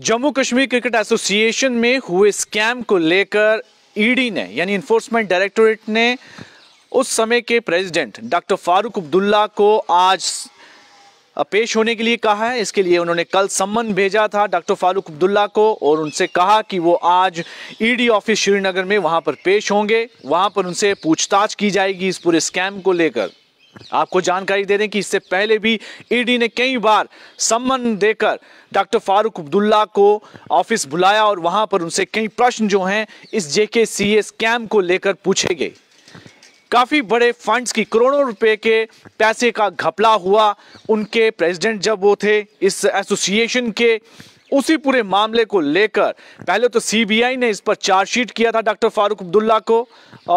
Jammu Kashmir cricket association में हुए scam को लेकर ईडी ने यानी इन्फोर्समेंट डायरेक्टोरेट ने उस समय के प्रेसिडेंट डॉक्टर फारूक अब्दुल्ला को आज पेश होने के लिए कहा है इसके लिए उन्होंने कल सम्मन भेजा था डॉक्टर फारूक अब्दुल्ला को और उनसे कहा कि वो आज ईडी ऑफिस श्रीनगर में वहां पर पेश होंगे वहां पर उनसे पूछताछ की जाएगी इस पूरे स्कैम को लेकर आपको जानकारी दे दें कि इससे पहले भी ईडी e ने कई बार सम्मन देकर डॉक्टर फारूक अब्दुल्ला को ऑफिस बुलाया और वहां पर उनसे कई प्रश्न जो हैं इस जेके सी ए स्कैम को लेकर पूछे गए काफ़ी बड़े फंड्स की करोड़ों रुपए के पैसे का घपला हुआ उनके प्रेसिडेंट जब वो थे इस एसोसिएशन के उसी पूरे मामले को लेकर पहले तो सीबीआई ने इस पर चार्जशीट किया था डॉक्टर फारूक अब्दुल्ला को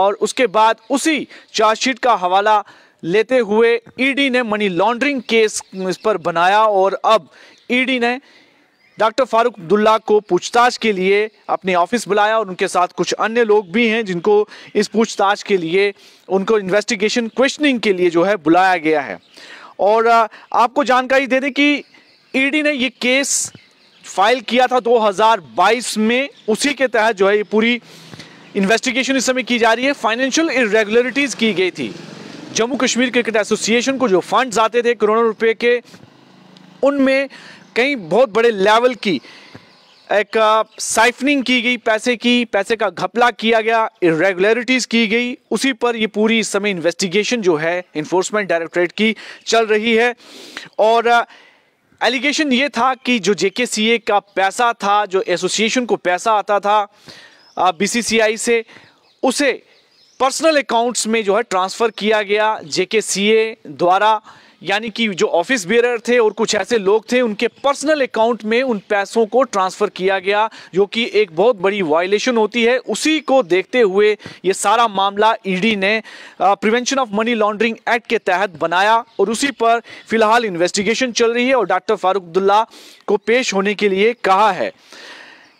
और उसके बाद उसी चार्जशीट का हवाला लेते हुए ईडी e ने मनी लॉन्ड्रिंग केस इस पर बनाया और अब ईडी e ने डॉक्टर फारूक अब्दुल्ला को पूछताछ के लिए अपने ऑफिस बुलाया और उनके साथ कुछ अन्य लोग भी हैं जिनको इस पूछताछ के लिए उनको इन्वेस्टिगेशन क्वेश्चनिंग के लिए जो है बुलाया गया है और आपको जानकारी दे दें कि ईडी e ने ये केस फाइल किया था 2022 में उसी के तहत जो है ये पूरी इन्वेस्टिगेशन इस समय की जा रही है फाइनेंशियल इरेगुलरिटीज़ की गई थी जम्मू कश्मीर क्रिकेट एसोसिएशन को जो फंड्स आते थे करोड़ों रुपए के उनमें कई बहुत बड़े लेवल की एक साइफनिंग की गई पैसे की पैसे का घपला किया गया इरेगुलरिटीज़ की गई उसी पर ये पूरी इस समय इन्वेस्टिगेशन जो है इन्फोर्समेंट डायरेक्टरेट की चल रही है और एलिगेशन ये था कि जो जेके का पैसा था जो एसोसिएशन को पैसा आता था बीसीसीआई से उसे पर्सनल अकाउंट्स में जो है ट्रांसफ़र किया गया जेके सीए द्वारा यानी कि जो ऑफिस बेरर थे और कुछ ऐसे लोग थे उनके पर्सनल अकाउंट में उन पैसों को ट्रांसफ़र किया गया जो कि एक बहुत बड़ी वायलेशन होती है उसी को देखते हुए ये सारा मामला ईडी ने prevention of money laundering act के तहत बनाया और उसी पर फिलहाल इन्वेस्टिगेशन चल रही है और डॉक्टर फारूक अब्दुल्ला को पेश होने के लिए कहा है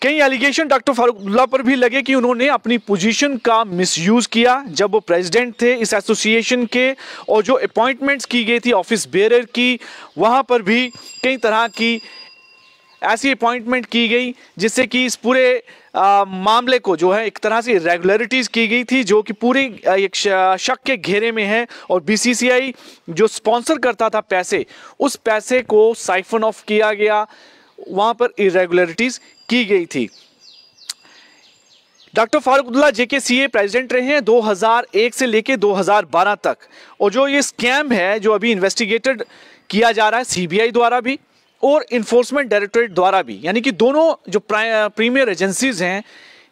कई एलिगेशन डॉक्टर फारूकुल्ला पर भी लगे कि उन्होंने अपनी पोजीशन का मिसयूज किया जब वो प्रेसिडेंट थे इस एसोसिएशन के और जो अपॉइंटमेंट्स की गई थी ऑफिस बेरर की वहाँ पर भी कई तरह की ऐसी अपॉइंटमेंट की गई जिससे कि इस पूरे आ, मामले को जो है एक तरह से रेगुलरिटीज़ की गई थी जो कि पूरे एक शक के घेरे में है और बीसीसीआई जो स्पॉन्सर करता था पैसे उस पैसे को साइफन ऑफ किया गया वहाँ पर इरेगुलरिटीज़ की गई थी डॉक्टर फारूकुल्ला जेके सी प्रेसिडेंट रहे हैं 2001 से लेकर 2012 तक और जो ये स्कैम है जो अभी इन्वेस्टिगेटेड किया जा रहा है सीबीआई द्वारा भी और इन्फोर्समेंट डायरेक्टोरेट द्वारा भी यानी कि दोनों जो प्रीमियर एजेंसीज हैं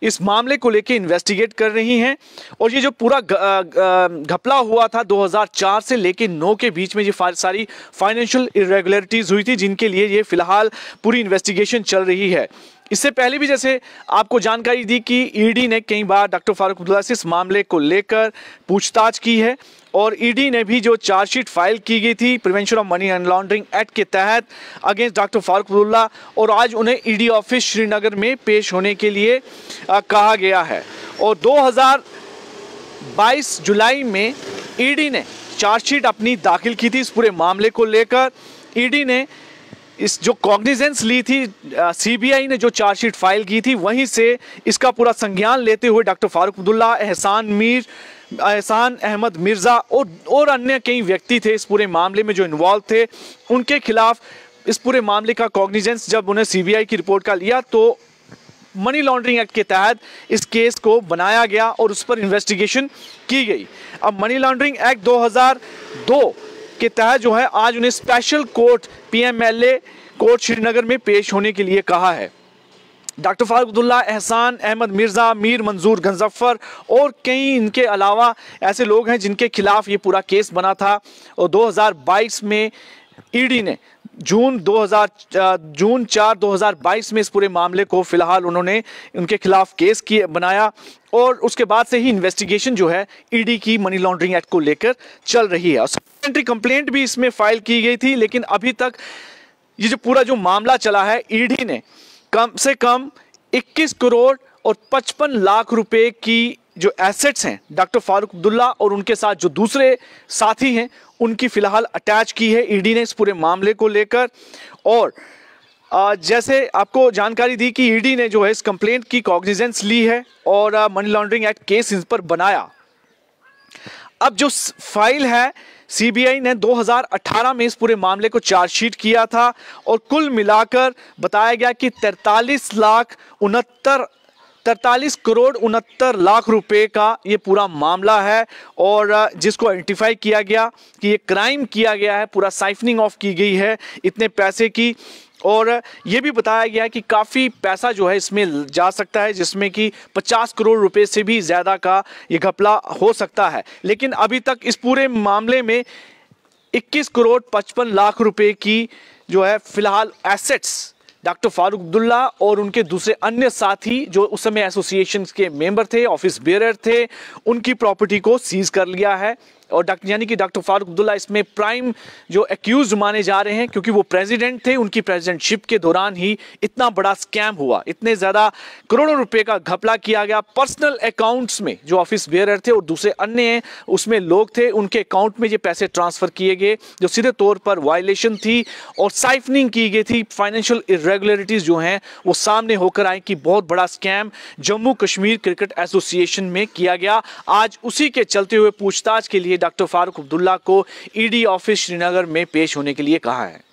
इस मामले को लेके इन्वेस्टिगेट कर रही हैं और ये जो पूरा घपला हुआ था 2004 से लेके 9 के बीच में ये सारी फाइनेंशियल इरेगुलरिटीज़ हुई थी जिनके लिए ये फिलहाल पूरी इन्वेस्टिगेशन चल रही है इससे पहले भी जैसे आपको जानकारी दी कि ईडी e ने कई बार डॉक्टर फारूक अब्दुल्ला से इस मामले को लेकर पूछताछ की है और ईडी e ने भी जो चार्जशीट फाइल की गई थी prevention of money and laundering act के तहत अगेंस्ट डॉक्टर फारूक अब्दुल्ला और आज उन्हें ईडी e ऑफिस श्रीनगर में पेश होने के लिए आ, कहा गया है और दो जुलाई में ईडी ने चार्जशीट अपनी दाखिल की थी इस पूरे मामले को लेकर ईडी ने इस जो कॉग्निजेंस ली थी सीबीआई ने जो चार्जशीट फाइल की थी वहीं से इसका पूरा संज्ञान लेते हुए डॉक्टर फारूक अब्दुल्ला एहसान मीर एहसान अहमद मिर्ज़ा और और अन्य कई व्यक्ति थे इस पूरे मामले में जो इन्वॉल्व थे उनके खिलाफ इस पूरे मामले का कॉग्निजेंस जब उन्हें सीबीआई की रिपोर्ट का लिया तो मनी लॉन्ड्रिंग एक्ट के तहत इस केस को बनाया गया और उस पर इन्वेस्टिगेशन की गई अब मनी लॉन्ड्रिंग एक्ट 2002 के तहत जो है आज उन्हें special court PMLA court Srinagar में पेश होने के लिए कहा है डॉक्टर फारूक अब्दुल्ला एहसान अहमद मिर्ज़ा मीर मंजूर गंजफ़र और कई इनके अलावा ऐसे लोग हैं जिनके खिलाफ ये पूरा केस बना था और 2022 में ईडी ने जून 2000 जून 4 2022 में इस पूरे मामले को फिलहाल उन्होंने उनके खिलाफ केस किए बनाया और उसके बाद से ही इन्वेस्टिगेशन जो है ईडी की मनी लॉन्ड्रिंग एक्ट को लेकर चल रही है और सप्लीमेंट्री कंप्लेंट भी इसमें फाइल की गई थी लेकिन अभी तक ये जो पूरा जो मामला चला है ईडी ने कम से कम इक्कीस करोड़ और पचपन लाख रुपये की जो एसेट्स हैं डॉक्टर फारूक अब्दुल्ला और उनके साथ जो दूसरे साथी हैं उनकी फिलहाल अटैच की है ईडी ने इस पूरे मामले को लेकर और जैसे आपको जानकारी दी कि ईडी ने जो है इस कंप्लेंट की कॉग्निजेंस ली है और मनी लॉन्ड्रिंग एक्ट केस इस पर बनाया अब जो फाइल है सीबीआई ने 2018 में इस पूरे मामले को चार्जशीट किया था और कुल मिलाकर बताया गया कि तैतालीस लाख उनहत्तर तरतालीस करोड़ उनहत्तर लाख रुपए का ये पूरा मामला है और जिसको आइडेंटिफाई किया गया कि ये क्राइम किया गया है पूरा साइफनिंग ऑफ की गई है इतने पैसे की और ये भी बताया गया है कि काफ़ी पैसा जो है इसमें जा सकता है जिसमें कि 50 करोड़ रुपए से भी ज़्यादा का ये घपला हो सकता है लेकिन अभी तक इस पूरे मामले में 21 करोड़ 55 लाख रुपए की जो है फिलहाल एसेट्स डॉक्टर फारूक अब्दुल्ला और उनके दूसरे अन्य साथी जो उस समय एसोसिएशन के मेंबर थे ऑफिस बेयर थे उनकी प्रॉपर्टी को सीज कर लिया है और डॉक्टर यानी कि डॉक्टर फारूक अब्दुल्ला इसमें प्राइम जो एक्यूज माने जा रहे हैं क्योंकि वो प्रेसिडेंट थे उनकी प्रेसिडेंटशिप के दौरान ही इतना बड़ा स्कैम हुआ इतने ज़्यादा करोड़ों रुपए का घपला किया गया पर्सनल अकाउंट्स में जो ऑफिस बेयर थे और दूसरे अन्य उसमें लोग थे उनके अकाउंट में ये पैसे ट्रांसफ़र किए गए जो सीधे तौर पर वायलेशन थी और साइफनिंग की गई थी फाइनेंशियल इरेगुलरिटीज़ जो हैं वो सामने होकर आए कि बहुत बड़ा scam Jammu Kashmir cricket association में किया गया आज उसी के चलते हुए पूछताछ के लिए डॉक्टर फारूक अब्दुल्ला को ईडी ऑफिस श्रीनगर में पेश होने के लिए कहा है